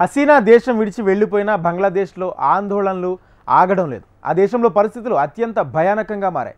హసీనా దేశం విడిచి వెళ్ళిపోయినా బంగ్లాదేశ్లో ఆందోళనలు ఆగడం లేదు ఆ దేశంలో పరిస్థితులు అత్యంత భయానకంగా మారాయి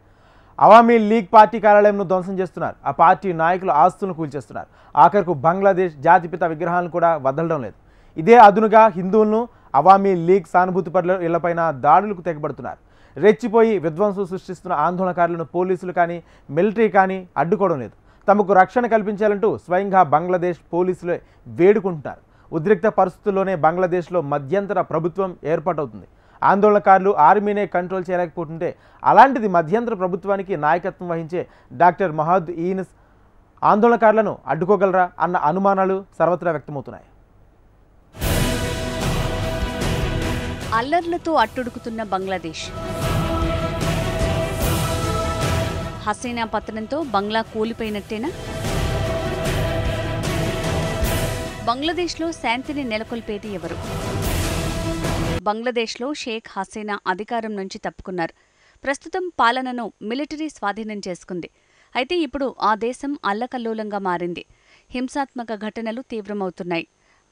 అవామీ లీగ్ పార్టీ కార్యాలయంను ధ్వంసం చేస్తున్నారు ఆ పార్టీ నాయకులు ఆస్తులను కూల్చేస్తున్నారు ఆఖరుకు బంగ్లాదేశ్ జాతిపిత విగ్రహాలను కూడా వదలడం లేదు ఇదే అదునుగా హిందువులను అవామీ లీగ్ సానుభూతి పట్ల ఇళ్లపైన దాడులకు తెగబడుతున్నారు రెచ్చిపోయి విధ్వంసం సృష్టిస్తున్న ఆందోళనకారులను పోలీసులు కానీ మిలిటరీ కానీ అడ్డుకోవడం లేదు తమకు రక్షణ కల్పించాలంటూ స్వయంగా బంగ్లాదేశ్ పోలీసులే వేడుకుంటున్నారు ఉద్రిక్త పరిస్థితుల్లోనే బంగ్లాదేశ్లో మధ్యంతర ప్రభుత్వం ఏర్పాటవుతుంది ఆందోళనకారులు ఆర్మీనే కంట్రోల్ చేయలేకపోతుంటే అలాంటిది మధ్యంతర ప్రభుత్వానికి నాయకత్వం వహించే డాక్టర్ మహద్ ఈనస్ ఆందోళనకారులను అడ్డుకోగలరా అన్న అనుమానాలు సర్వత్రా వ్యక్తమవుతున్నాయి అల్లర్లతో అట్టుడుకుతున్న బంగ్లాదేశ్ హసీనా పతనంతో బంగ్లా కూలిపోయినట్టేనా బంగ్లాదేశ్లో శాంతిని నెలకొల్పేది ఎవరు బంగ్లాదేశ్లో షేక్ హసీనా అధికారం నుంచి తప్పుకున్నారు ప్రస్తుతం పాలనను మిలిటరీ స్వాధీనం చేసుకుంది అయితే ఇప్పుడు ఆ దేశం అల్లకల్లోలంగా మారింది హింసాత్మక ఘటనలు తీవ్రమవుతున్నాయి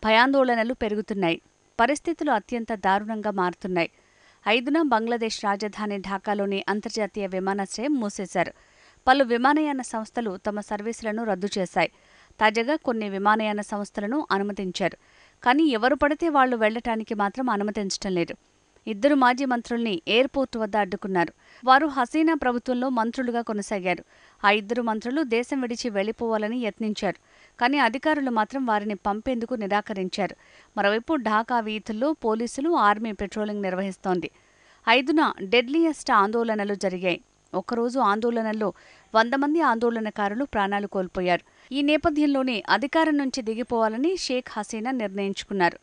భయాందోళనలు పెరుగుతున్నాయి పరిస్థితులు అత్యంత దారుణంగా మారుతున్నాయి ఐదున బంగ్లాదేశ్ రాజధాని ఢాకాలోని అంతర్జాతీయ విమానాశ్రయం మూసేశారు పలు విమానయాన సంస్థలు తమ సర్వీసులను రద్దు చేశాయి తాజాగా కొన్ని విమానయాన సంస్థలను అనుమతించారు కానీ ఎవరు పడితే వాళ్లు వెళ్లటానికి మాత్రం అనుమతించడం లేదు ఇద్దరు మాజీ మంత్రుల్ని ఎయిర్పోర్ట్ వద్ద అడ్డుకున్నారు వారు హసీనా ప్రభుత్వంలో మంత్రులుగా కొనసాగారు ఆ ఇద్దరు మంత్రులు దేశం విడిచి వెళ్లిపోవాలని యత్నించారు కానీ అధికారులు మాత్రం వారిని పంపేందుకు నిరాకరించారు మరోవైపు ఢాకా వీధుల్లో పోలీసులు ఆర్మీ పెట్రోలింగ్ నిర్వహిస్తోంది ఐదున డెడ్లియస్ట్ ఆందోళనలు జరిగాయి ఒక్కరోజు ఆందోళనల్లో వంద మంది ఆందోళనకారులు ప్రాణాలు కోల్పోయారు ఈ నేపథ్యంలోనే అధికారం నుంచి దిగిపోవాలని షేక్ హసీనా నిర్ణయించుకున్నారు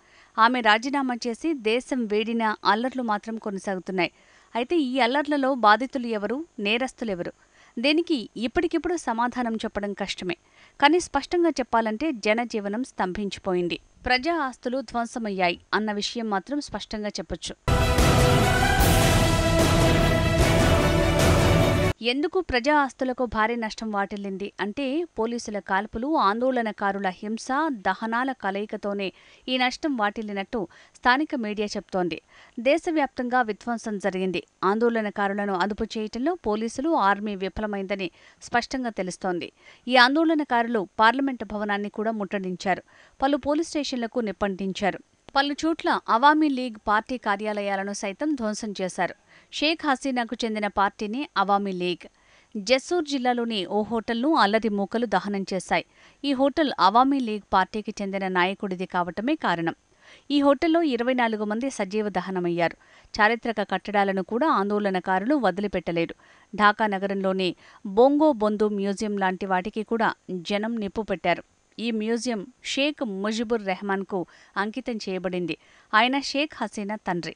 ఆమె రాజీనామా చేసి దేశం వేడిన అల్లర్లు మాత్రం కొనసాగుతున్నాయి అయితే ఈ అల్లర్లలో బాధితులు ఎవరు నేరస్తులెవరు దీనికి ఇప్పటికిప్పుడు సమాధానం చెప్పడం కష్టమే కానీ స్పష్టంగా చెప్పాలంటే జనజీవనం స్తంభించిపోయింది ప్రజా ఆస్తులు ధ్వంసమయ్యాయి అన్న విషయం మాత్రం స్పష్టంగా చెప్పొచ్చు ఎందుకు ప్రజా ఆస్తులకు భారీ నష్టం వాటిల్లింది అంటే పోలీసుల కాల్పులు ఆందోళనకారుల హింస దహనాల కలయికతోనే ఈ నష్టం వాటిల్లినట్టు స్థానిక మీడియా చెప్తోంది దేశవ్యాప్తంగా విధ్వంసం జరిగింది ఆందోళనకారులను అదుపు చేయటంలో పోలీసులు ఆర్మీ విఫలమైందని స్పష్టంగా తెలుస్తోంది ఈ ఆందోళనకారులు పార్లమెంటు భవనాన్ని కూడా ముట్టడించారు పలు పోలీస్ స్టేషన్లకు నిప్పంటించారు పలు చోట్ల అవామీ లీగ్ పార్టీ కార్యాలయాలను సైతం ధ్వంసం చేశారు షేక్ హసీనాకు చెందిన పార్టీని అవామీ లీగ్ జస్సూర్ జిల్లాలోని ఓ హోటల్ను అల్లరి మూకలు దహనం చేశాయి ఈ హోటల్ అవామీ లీగ్ పార్టీకి చెందిన నాయకుడిది కావటమే కారణం ఈ హోటల్లో ఇరవై నాలుగు మంది సజీవ దహనమయ్యారు చారిత్రక కట్టడాలను కూడా ఆందోళనకారులు వదిలిపెట్టలేరు ఢాకా నగరంలోని బొంగో బొందు మ్యూజియం లాంటి వాటికి కూడా జనం నిప్పు పెట్టారు ఈ మ్యూజియం షేక్ ముజిబుర్ రెహమాన్కు అంకితం చేయబడింది ఆయన షేక్ హసీనా తండ్రి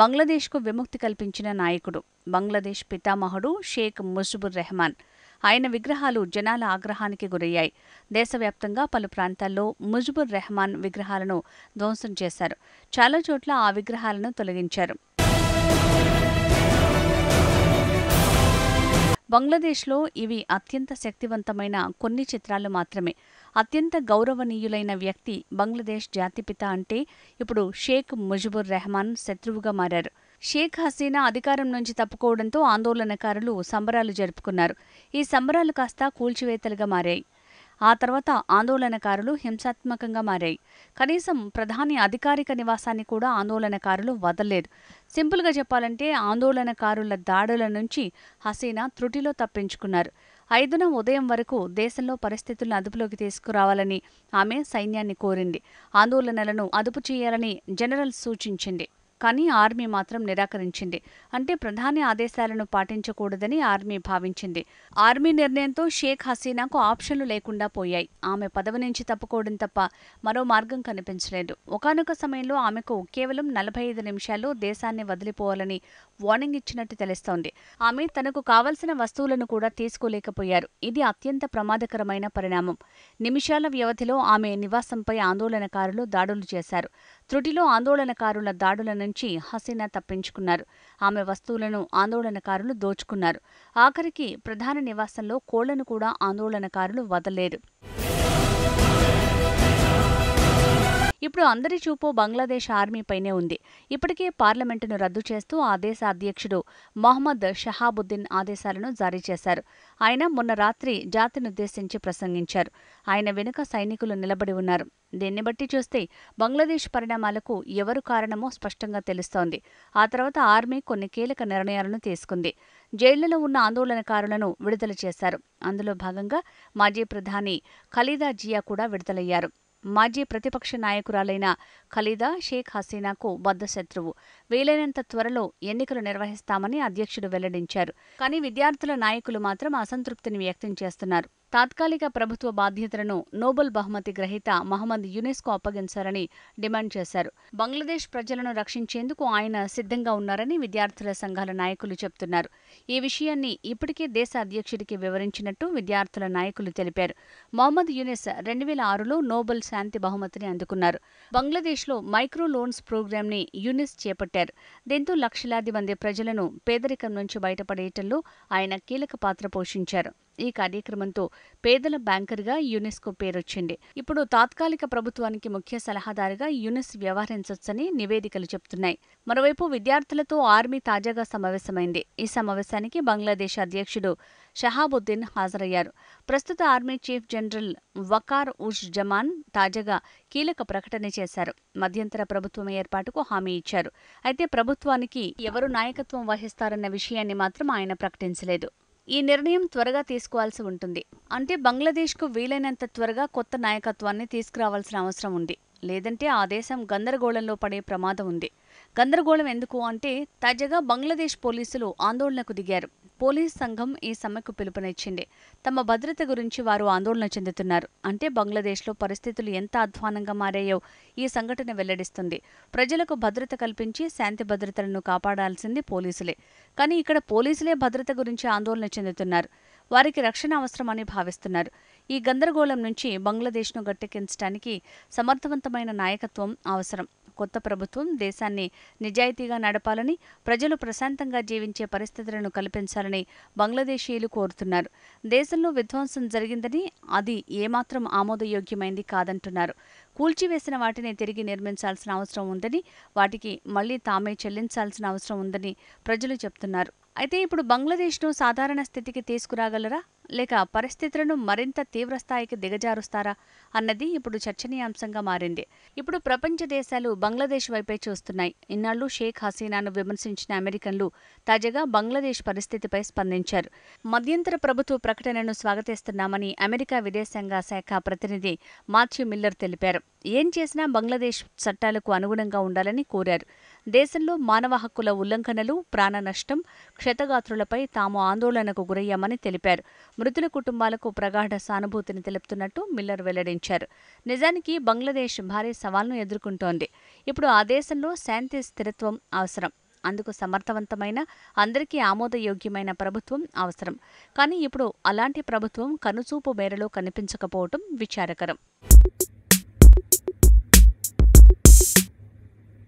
బంగ్లాదేశ్కు విముక్తి కల్పించిన నాయకుడు బంగ్లాదేశ్ పితామహుడు షేక్ ముజ్బుర్ రెహమాన్ ఆయన విగ్రహాలు జనాల ఆగ్రహానికి గురయ్యాయి దేశవ్యాప్తంగా పలు ప్రాంతాల్లో ముజ్బుర్ రెహమాన్ విగ్రహాలను ధ్వంసం చేశారు చాలా చోట్ల ఆ విగ్రహాలను తొలగించారు బంగ్లాదేశ్లో ఇవి అత్యంత శక్తివంతమైన కొన్ని చిత్రాలు మాత్రమే అత్యంత గౌరవనీయులైన వ్యక్తి బంగ్లాదేశ్ జాతిపిత అంటే ఇప్పుడు షేక్ ముజిబుర్ రెహమాన్ శత్రువుగా మారారు షేక్ హసీనా అధికారం నుంచి తప్పుకోవడంతో ఆందోళనకారులు సంబరాలు జరుపుకున్నారు ఈ సంబరాలు కాస్త కూల్చివేతలుగా మారాయి ఆ తర్వాత ఆందోళనకారులు హింసాత్మకంగా మారాయి కనీసం ప్రధాని అధికారిక నివాసాన్ని కూడా ఆందోళనకారులు వదలలేదు సింపుల్గా చెప్పాలంటే ఆందోళనకారుల దాడుల నుంచి హసీనా త్రుటిలో తప్పించుకున్నారు ఐదున ఉదయం వరకు దేశంలో పరిస్థితులను అదుపులోకి తీసుకురావాలని ఆమె సైన్యాన్ని కోరింది ఆందోళనలను అదుపు చేయాలని జనరల్ సూచించింది కానీ ఆర్మీ మాత్రం నిరాకరించింది అంటే ప్రధాని ఆదేశాలను పాటించకూడదని ఆర్మీ భావించింది ఆర్మీ నిర్ణయంతో షేక్ హసీనాకు ఆప్షన్లు లేకుండా పోయాయి ఆమె పదవి నుంచి తప్పుకోవడం తప్ప మరో మార్గం కనిపించలేదు ఒకనొక సమయంలో ఆమెకు కేవలం నలభై ఐదు నిమిషాల్లో దేశాన్ని వదిలిపోవాలని వార్నింగ్ ఇచ్చినట్టు తెలుస్తోంది ఆమె తనకు కావలసిన వస్తువులను కూడా తీసుకోలేకపోయారు ఇది అత్యంత ప్రమాదకరమైన పరిణామం నిమిషాల వ్యవధిలో ఆమె నివాసంపై ఆందోళనకారులు దాడులు చేశారు త్రుటిలో ఆందోళనకారుల దాడుల నుంచి హసీనా తప్పించుకున్నారు ఆమె వస్తువులను ఆందోళనకారులు దోచుకున్నారు ఆఖరికి ప్రధాన నివాసంలో కోళ్లను కూడా ఆందోళనకారులు వదలలేదు ఇప్పుడు అందరి చూపు బంగ్లాదేశ్ ఆర్మీపైనే ఉంది ఇప్పటికే పార్లమెంటును రద్దు చేస్తూ ఆ దేశ అధ్యక్షుడు మొహమ్మద్ షహాబుద్దీన్ ఆదేశాలను జారీ చేశారు ఆయన మొన్న రాత్రి జాతినుద్దేశించి ప్రసంగించారు ఆయన వెనుక సైనికులు నిలబడి ఉన్నారు దీన్ని బట్టి చూస్తే బంగ్లాదేశ్ పరిణామాలకు ఎవరు కారణమో స్పష్టంగా తెలుస్తోంది ఆ తర్వాత ఆర్మీ కొన్ని కీలక నిర్ణయాలను తీసుకుంది జైళ్లలో ఉన్న ఆందోళనకారులను విడుదల చేశారు అందులో భాగంగా మాజీ ప్రధాని ఖలీదా జియా కూడా విడుదలయ్యారు మాజీ ప్రతిపక్ష నాయకురాలైన ఖలీదా షేక్ హసీనాకు బద్దశత్రువు వీలైనంత త్వరలో ఎన్నికలు నిర్వహిస్తామని అధ్యక్షుడు వెల్లడించారు కానీ విద్యార్థుల నాయకులు మాత్రం అసంతృప్తిని వ్యక్తం చేస్తున్నారు తాత్కాలిక ప్రభుత్వ బాధ్యతలను నోబెల్ బహుమతి గ్రహీత మహమ్మద్ యునెస్కో అప్పగించారని డిమాండ్ చేశారు బంగ్లాదేశ్ ప్రజలను రక్షించేందుకు ఆయన సిద్ధంగా ఉన్నారని విద్యార్థుల సంఘాల నాయకులు చెబుతున్నారు ఈ విషయాన్ని ఇప్పటికే దేశ అధ్యక్షుడికి వివరించినట్టు విద్యార్థుల నాయకులు తెలిపారు మహమ్మద్ యునెస్ రెండు వేల ఆరులో నోబెల్ శాంతి బహుమతిని అందుకున్నారు బంగ్లాదేశ్ ఆంధ్రప్రదేశ్లో మైక్రో లోన్స్ ప్రోగ్రాంని యునిస్ చేపట్టారు దీంతో లక్షలాది మంది ప్రజలను పేదరికం నుంచి బయటపడేయటంలో ఆయన కీలక పాత్ర పోషించారు ఈ కార్యక్రమంతో పేదల బ్యాంకర్గా యునెస్కో పేరొచ్చింది ఇప్పుడు తాత్కాలిక ప్రభుత్వానికి ముఖ్య సలహాదారుగా యునెస్ వ్యవహరించొచ్చని నివేదికలు చెబుతున్నాయి మరోవైపు విద్యార్థులతో ఆర్మీ తాజాగా సమావేశమైంది ఈ సమావేశానికి బంగ్లాదేశ్ అధ్యక్షుడు షహాబుద్దీన్ హాజరయ్యారు ప్రస్తుత army chief general Waker uz Zaman తాజాగా కీలక ప్రకటన చేశారు మధ్యంతర ప్రభుత్వం ఏర్పాటుకు హామీ ఇచ్చారు అయితే ప్రభుత్వానికి ఎవరు నాయకత్వం వహిస్తారన్న విషయాన్ని మాత్రం ఆయన ప్రకటించలేదు ఈ నిర్ణయం త్వరగా తీసుకోవాల్సి ఉంటుంది అంటే బంగ్లాదేశ్కు వీలైనంత త్వరగా కొత్త నాయకత్వాన్ని తీసుకురావాల్సిన అవసరం ఉంది లేదంటే ఆ దేశం గందరగోళంలో పడే ప్రమాదం ఉంది గందరగోళం ఎందుకు అంటే తాజాగా బంగ్లాదేశ్ పోలీసులు ఆందోళనకు దిగారు పోలీస్ సంఘం ఈ సమ్మెకు పిలుపునిచ్చింది తమ భద్రత గురించి వారు ఆందోళన చెందుతున్నారు అంటే బంగ్లాదేశ్లో పరిస్థితులు ఎంత అధ్వానంగా మారాయో ఈ సంఘటన వెల్లడిస్తుంది ప్రజలకు భద్రత కల్పించి శాంతి భద్రతలను కాపాడాల్సింది పోలీసులే కానీ ఇక్కడ పోలీసులే భద్రత గురించి ఆందోళన చెందుతున్నారు వారికి రక్షణ అవసరమని భావిస్తున్నారు ఈ గందరగోళం నుంచి బంగ్లాదేశ్ను గట్టెక్కించడానికి సమర్థవంతమైన నాయకత్వం అవసరం కొత్త ప్రభుత్వం దేశాన్ని నిజాయితీగా నడపాలని ప్రజలు ప్రశాంతంగా జీవించే పరిస్థితులను కల్పించాలని బంగ్లాదేశీయులు కోరుతున్నారు దేశంలో విధ్వంసం జరిగిందని అది ఏమాత్రం ఆమోదయోగ్యమైంది కాదంటున్నారు కూల్చివేసిన వాటిని తిరిగి నిర్మించాల్సిన అవసరం ఉందని వాటికి మళ్లీ తామే చెల్లించాల్సిన అవసరం ఉందని ప్రజలు చెప్తున్నారు అయితే ఇప్పుడు బంగ్లాదేశ్ను సాధారణ స్థితికి తీసుకురాగలరా లేక పరిస్థితులను మరింత తీవ్రస్థాయికి దిగజారుస్తారా అన్నది ఇప్పుడు చర్చనీయాంశంగా మారింది ఇప్పుడు ప్రపంచ దేశాలు బంగ్లాదేశ్ వైపే చూస్తున్నాయి ఇన్నాళ్లు షేక్ హసీనాను విమర్శించిన అమెరికన్లు తాజాగా బంగ్లాదేశ్ పరిస్థితిపై స్పందించారు మధ్యంతర ప్రభుత్వ ప్రకటనను స్వాగతిస్తున్నామని అమెరికా విదేశాంగ శాఖ ప్రతినిధి మాథ్యూ మిల్లర్ తెలిపారు ఏం చేసినా బంగ్లాదేశ్ చట్టాలకు అనుగుణంగా ఉండాలని కోరారు దేశంలో మానవ హక్కుల ఉల్లంఘనలు ప్రాణ నష్టం క్షతగాత్రులపై తాము ఆందోళనకు గురయ్యామని తెలిపారు మృతుల కుటుంబాలకు ప్రగాఢ సానుభూతిని తెలుపుతున్నట్టు మిల్లర్ వెల్లడించారు నిజానికి బంగ్లాదేశ్ భారీ సవాల్ను ఎదుర్కొంటోంది ఇప్పుడు ఆ దేశంలో శాంతి స్థిరత్వం అవసరం అందుకు సమర్థవంతమైన అందరికీ ఆమోదయోగ్యమైన ప్రభుత్వం అవసరం కానీ ఇప్పుడు అలాంటి ప్రభుత్వం కనుచూపు మేరలో కనిపించకపోవటం విచారకరం